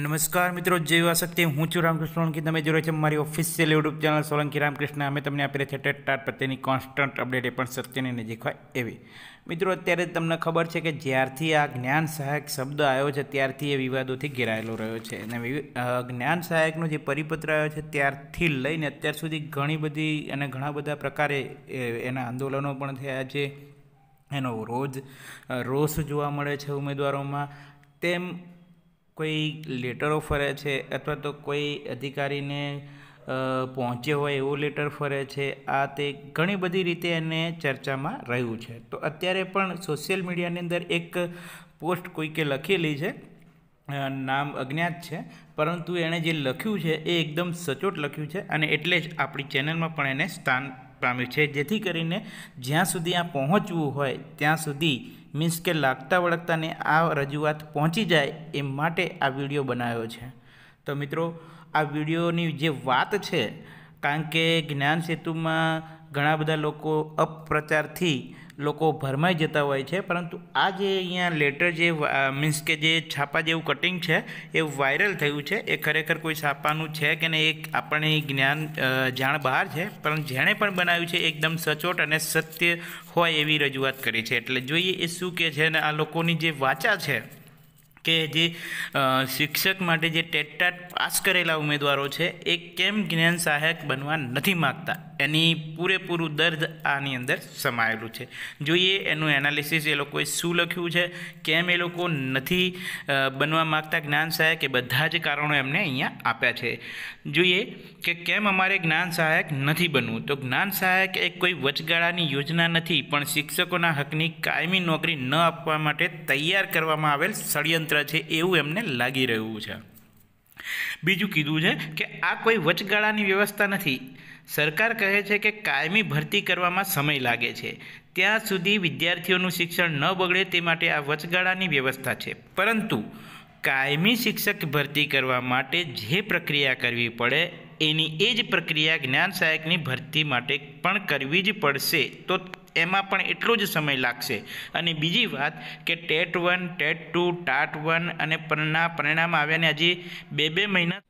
નમસ્કાર મિત્રો જય વાસકતી હું છું રામકૃષ્ણ કે તમે જોડે છે મારી official YouTube channel Solanki Ramkrishna અમે તમને આપી રહ્યા છે ટેટટાટ પ્રત્યેની કોન્સ્ટન્ટ અપડેટ એ પણ સત્યની નજીક હોય એવી મિત્રો અત્યારે તમને ખબર છે કે જ્યારથી આ જ્ઞાન સહાયક શબ્દ આવ્યો છે ત્યારથી એ વિવાદોથી ઘેરાયેલો રહ્યો છે અને જ્ઞાન સહાયકનો જે પરિપત્ર આવ્યો છે ત્યારથી લઈને અત્યાર સુધી ઘણી બધી અને ઘણા બધા પ્રકારે એના આંદોલનો પણ થયા છે એનો રોજ રોષ જોવા મળે છે ઉમેદવારોમાં તેમ કોઈ લેટરો ફરે છે અથવા તો કોઈ અધિકારીને પહોંચ્યો હોય એવો લેટર ફરે છે આ તે ઘણી બધી રીતે એને ચર્ચામાં રહ્યું છે તો અત્યારે પણ સોશિયલ મીડિયાની અંદર એક પોસ્ટ કોઈકે લખેલી છે નામ અજ્ઞાત છે પરંતુ એણે જે લખ્યું છે એ એકદમ સચોટ લખ્યું છે અને એટલે જ આપણી ચેનલમાં પણ એને સ્થાન પામ્યું છે જેથી કરીને જ્યાં સુધી આ પહોંચવું હોય ત્યાં સુધી મીન્સ કે લાગતા વળગતાને આ રજૂઆત પહોંચી જાય એ માટે આ વિડીયો બનાવ્યો છે તો મિત્રો આ વિડીયોની જે વાત છે કારણ કે જ્ઞાન સેતુમાં ઘણા બધા લોકો અપપ્રચારથી લોકો ભરમાઈ જતા હોય છે પરંતુ આ જે અહીંયા લેટર જે મીન્સ કે જે છાપા જેવું કટિંગ છે એ વાયરલ થયું છે એ ખરેખર કોઈ છાપાનું છે કે નહીં એક આપણને જ્ઞાન જાણ બહાર છે પરંતુ જેણે પણ બનાવ્યું છે એકદમ સચોટ અને સત્ય હોય એવી રજૂઆત કરી છે એટલે જોઈએ એ શું કે છે અને આ લોકોની જે વાચા છે કે જે શિક્ષક માટે જે ટેટટાટ પાસ કરેલા ઉમેદવારો છે એ કેમ જ્ઞાન સહાયક બનવા નથી માગતા એની પૂરેપૂરું દર્દ આની અંદર સમાયેલું છે જોઈએ એનું એનાલિસિસ એ લોકોએ શું લખ્યું છે કેમ એ લોકો નથી બનવા માગતા જ્ઞાન સહાયક એ બધા જ કારણો એમને અહીંયા આપ્યા છે જોઈએ કે કેમ અમારે જ્ઞાન સહાયક નથી બનવું તો જ્ઞાન સહાયક એ કોઈ વચગાળાની યોજના નથી પણ શિક્ષકોના હકની કાયમી નોકરી ન આપવા માટે તૈયાર કરવામાં આવેલ ષડયંત્ર છે એવું એમને લાગી રહ્યું છે બીજું કીધું છે કે આ કોઈ વચગાળાની વ્યવસ્થા નથી સરકાર કહે છે કે કાયમી ભરતી કરવામાં સમય લાગે છે ત્યાં સુધી વિદ્યાર્થીઓનું શિક્ષણ ન બગડે તે માટે આ વચગાળાની વ્યવસ્થા છે પરંતુ કાયમી શિક્ષક ભરતી કરવા માટે જે પ્રક્રિયા કરવી પડે એની એ જ પ્રક્રિયા જ્ઞાન સહાયકની ભરતી માટે પણ કરવી જ પડશે તો એમાં પણ એટલો જ સમય લાગશે અને બીજી વાત કે TET one TET two TAT one અને પરના પરિણામ આવ્યાને હજી બે બે મહિના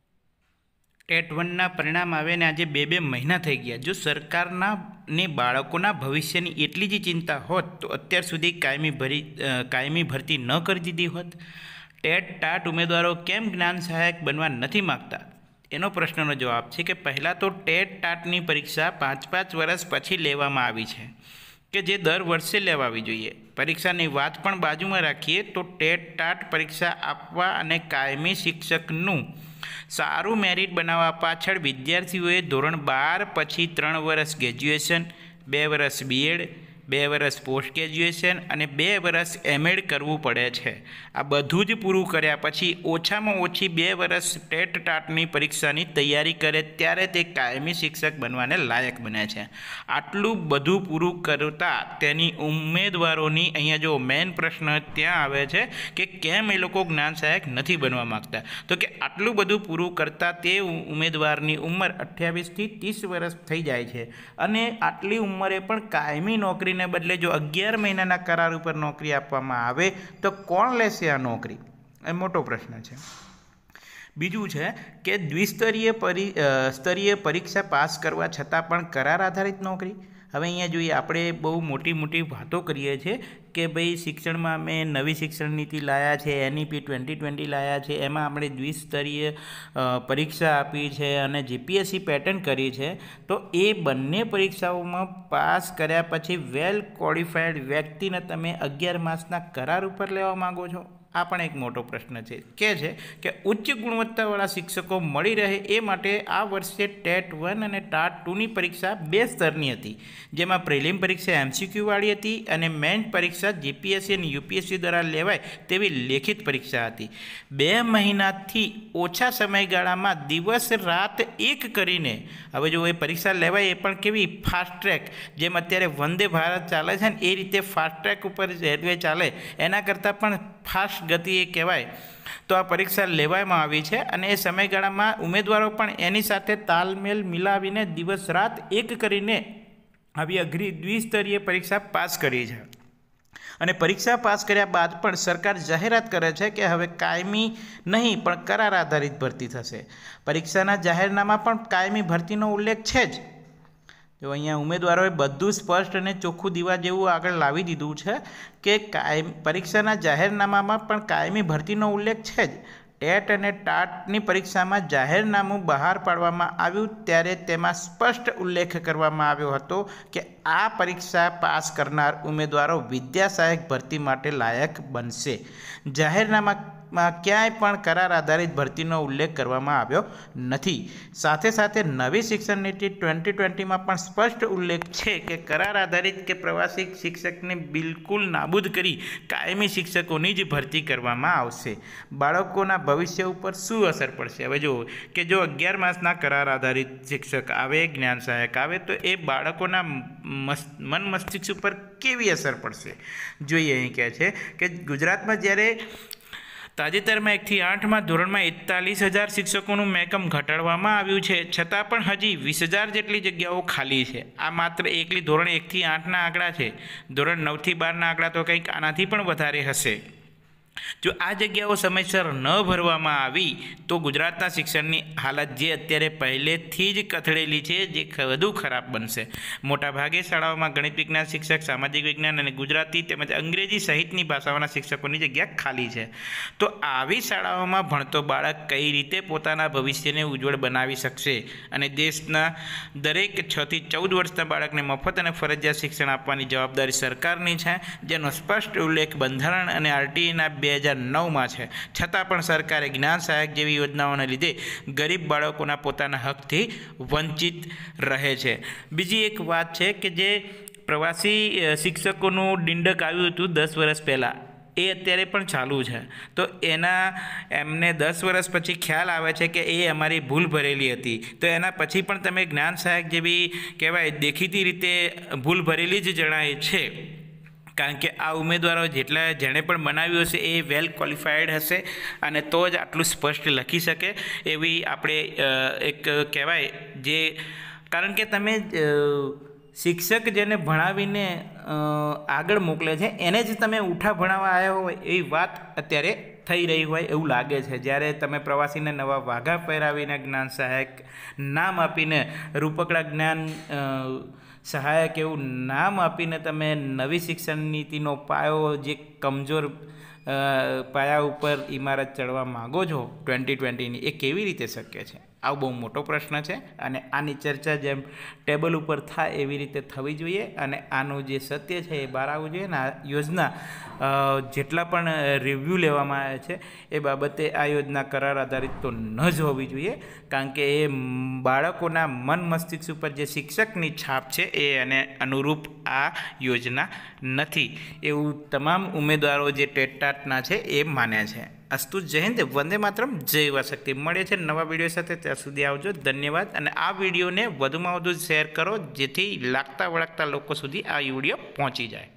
ટેટ વનના પરિણામ આવે ને આજે બે બે મહિના થઈ ગયા જો સરકારના ને બાળકોના ભવિષ્યની એટલી જ ચિંતા હોત તો અત્યાર સુધી કાયમી ભરી કાયમી ભરતી ન કરી દીધી હોત ટેટ ટાટ ઉમેદવારો કેમ જ્ઞાન સહાયક બનવા નથી માગતા એનો પ્રશ્નનો જવાબ છે કે પહેલાં તો ટેટ ટાટની પરીક્ષા પાંચ પાંચ વર્ષ પછી લેવામાં આવી છે કે જે દર વર્ષે લેવા આવી જોઈએ પરીક્ષાની વાત પણ બાજુમાં રાખીએ તો ટેટ ટાટ પરીક્ષા આપવા અને કાયમી શિક્ષકનું સારું મેરિટ બનાવવા પાછળ વિદ્યાર્થીઓએ ધોરણ બાર પછી ત્રણ વર્ષ ગ્રેજ્યુએશન બે વર્ષ બીએડ બે વર્ષ પોસ્ટ ગ્રેજ્યુએશન અને બે વર્ષ એમએડ કરવું પડે છે આ બધું જ પૂરું કર્યા પછી ઓછામાં ઓછી બે વર્ષ ટેટ ટાટની પરીક્ષાની તૈયારી કરે ત્યારે તે કાયમી શિક્ષક બનવાને લાયક બને છે આટલું બધું પૂરું કરતાં તેની ઉમેદવારોની અહીંયા જો મેઇન પ્રશ્ન ત્યાં આવે છે કે કેમ એ લોકો જ્ઞાન સહાયક નથી બનવા માગતા તો કે આટલું બધું પૂરું કરતાં તે ઉમેદવારની ઉંમર અઠ્યાવીસથી ત્રીસ વર્ષ થઈ જાય છે અને આટલી ઉંમરે પણ કાયમી નોકરી નોકરીને બદલે જો અગિયાર મહિનાના કરાર ઉપર નોકરી આપવામાં આવે તો કોણ લેશે આ નોકરી એ મોટો પ્રશ્ન છે બીજું છે કે દ્વિસ્તરીય પરી સ્તરીય પરીક્ષા પાસ કરવા છતાં પણ કરાર આધારિત નોકરી હવે અહીંયા જોઈએ આપણે બહુ મોટી મોટી વાતો કરીએ છીએ કે ભાઈ શિક્ષણમાં અમે નવી શિક્ષણ નીતિ લાયા છે એનઈપી ટ્વેન્ટી ટ્વેન્ટી લાયા છે એમાં આપણે દ્વિસ્તરીય પરીક્ષા આપી છે અને જીપીએસસી પેટર્ન કરી છે તો એ બંને પરીક્ષાઓમાં પાસ કર્યા પછી વેલ ક્વોલિફાઈડ વ્યક્તિને તમે અગિયાર માસના કરાર ઉપર લેવા માગો છો આ પણ એક મોટો પ્રશ્ન છે કે છે કે ઉચ્ચ ગુણવત્તાવાળા શિક્ષકો મળી રહે એ માટે આ વર્ષે ટેટ વન અને ટાટ ટુની પરીક્ષા બે સ્તરની હતી જેમાં પ્રિલિમ પરીક્ષા એમસીક્યુવાળી હતી અને મેન પરીક્ષા પરીક્ષા જીપીએસસી અને યુપીએસસી દ્વારા લેવાય તેવી લેખિત પરીક્ષા હતી બે મહિનાથી ઓછા સમયગાળામાં દિવસ રાત એક કરીને હવે જો એ પરીક્ષા લેવાય એ પણ કેવી ફાસ્ટ ટ્રેક જેમ અત્યારે વંદે ભારત ચાલે છે ને એ રીતે ફાસ્ટ ટ્રેક ઉપર રેલવે ચાલે એના કરતાં પણ ફાસ્ટ ગતિ એ કહેવાય તો આ પરીક્ષા લેવામાં આવી છે અને એ સમયગાળામાં ઉમેદવારો પણ એની સાથે તાલમેલ મિલાવીને દિવસ રાત એક કરીને આવી અઘરી દ્વિસ્તરીય પરીક્ષા પાસ કરી છે અને પરીક્ષા પાસ કર્યા બાદ પણ સરકાર જાહેરાત કરે છે કે હવે કાયમી નહીં પણ કરાર આધારિત ભરતી થશે પરીક્ષાના જાહેરનામા પણ કાયમી ભરતીનો ઉલ્લેખ છે જ જો અહીંયા ઉમેદવારોએ બધું સ્પષ્ટ અને ચોખ્ખું દીવા જેવું આગળ લાવી દીધું છે કે કાયમ પરીક્ષાના જાહેરનામામાં પણ કાયમી ભરતીનો ઉલ્લેખ છે જ ટેટ અને ટાટની પરીક્ષામાં જાહેરનામું બહાર પાડવામાં આવ્યું ત્યારે તેમાં સ્પષ્ટ ઉલ્લેખ કરવામાં આવ્યો હતો કે આ પરીક્ષા પાસ કરનાર ઉમેદવારો વિદ્યાસહાયક ભરતી માટે લાયક બનશે જાહેરનામા માં ક્યાંય પણ કરાર આધારિત ભરતીનો ઉલ્લેખ કરવામાં આવ્યો નથી સાથે સાથે નવી શિક્ષણ નીતિ ટ્વેન્ટી ટ્વેન્ટીમાં પણ સ્પષ્ટ ઉલ્લેખ છે કે કરાર આધારિત કે પ્રવાસી શિક્ષકને બિલકુલ નાબૂદ કરી કાયમી શિક્ષકોની જ ભરતી કરવામાં આવશે બાળકોના ભવિષ્ય ઉપર શું અસર પડશે હવે જુઓ કે જો અગિયાર માસના કરાર આધારિત શિક્ષક આવે જ્ઞાન સહાયક આવે તો એ બાળકોના મન મસ્તિષ્ક ઉપર કેવી અસર પડશે જોઈએ અહીં કહે છે કે ગુજરાતમાં જ્યારે તાજેતરમાં એકથી આઠમાં ધોરણમાં એકતાલીસ હજાર શિક્ષકોનું મેકમ ઘટાડવામાં આવ્યું છે છતાં પણ હજી વીસ હજાર જેટલી જગ્યાઓ ખાલી છે આ માત્ર એકલી ધોરણ એકથી આઠના આંકડા છે ધોરણ નવથી બારના આંકડા તો કંઈક આનાથી પણ વધારે હશે જો આ જગ્યાઓ સમયસર ન ભરવામાં આવી તો ગુજરાતના શિક્ષણની હાલત જે અત્યારે પહેલેથી જ કથળેલી છે જે વધુ ખરાબ બનશે મોટાભાગે શાળાઓમાં ગણિત વિજ્ઞાન શિક્ષક સામાજિક વિજ્ઞાન અને ગુજરાતી તેમજ અંગ્રેજી સહિતની ભાષાઓના શિક્ષકોની જગ્યા ખાલી છે તો આવી શાળાઓમાં ભણતો બાળક કઈ રીતે પોતાના ભવિષ્યને ઉજ્જવળ બનાવી શકશે અને દેશના દરેક છથી ચૌદ વર્ષના બાળકને મફત અને ફરજિયાત શિક્ષણ આપવાની જવાબદારી સરકારની છે જેનો સ્પષ્ટ ઉલ્લેખ બંધારણ અને આરટીઈના બે હજાર નવમાં છે છતાં પણ સરકારે જ્ઞાન સહાયક જેવી યોજનાઓને લીધે ગરીબ બાળકોના પોતાના હકથી વંચિત રહે છે બીજી એક વાત છે કે જે પ્રવાસી શિક્ષકોનું ડિંડક આવ્યું હતું દસ વર્ષ પહેલાં એ અત્યારે પણ ચાલુ છે તો એના એમને દસ વર્ષ પછી ખ્યાલ આવે છે કે એ અમારી ભૂલ ભરેલી હતી તો એના પછી પણ તમે જ્ઞાન સહાયક જેવી કહેવાય દેખીતી રીતે ભૂલ ભરેલી જ જણાય છે કારણ કે આ ઉમેદવારો જેટલા જેણે પણ બનાવ્યું હશે એ વેલ ક્વોલિફાઈડ હશે અને તો જ આટલું સ્પષ્ટ લખી શકે એવી આપણે એક કહેવાય જે કારણ કે તમે શિક્ષક જેને ભણાવીને આગળ મોકલે છે એને જ તમે ઉઠા ભણાવવા આવ્યા હોય એવી વાત અત્યારે થઈ રહી હોય એવું લાગે છે જ્યારે તમે પ્રવાસીને નવા વાઘા પહેરાવીને જ્ઞાન સહાયક નામ આપીને રૂપકડા જ્ઞાન સહાયક એવું નામ આપીને તમે નવી શિક્ષણ નીતિનો પાયો જે કમજોર પાયા ઉપર ઇમારત ચડવા માગો છો ટ્વેન્ટી ટ્વેન્ટીની એ કેવી રીતે શક્ય છે આવો બહુ મોટો પ્રશ્ન છે અને આની ચર્ચા જેમ ટેબલ ઉપર થાય એવી રીતે થવી જોઈએ અને આનું જે સત્ય છે એ બહાર આવવું જોઈએ અને આ યોજના જેટલા પણ રિવ્યૂ લેવામાં આવે છે એ બાબતે આ યોજના કરાર આધારિત તો ન જ હોવી જોઈએ કારણ કે એ બાળકોના મન મસ્તિષ્ક ઉપર જે શિક્ષકની છાપ છે એ અને અનુરૂપ આ યોજના નથી એવું તમામ ઉમેદવારો જે ટેટાટના છે એ માન્યા છે અસ્તુ જય હિન્દ વંદે માત્રમ જય શક્તિ મળે છે નવા વિડીયો સાથે ત્યાં સુધી આવજો ધન્યવાદ અને આ વિડીયોને વધુમાં વધુ શેર કરો જેથી લાગતા વળગતા લોકો સુધી આ વિડીયો પહોંચી જાય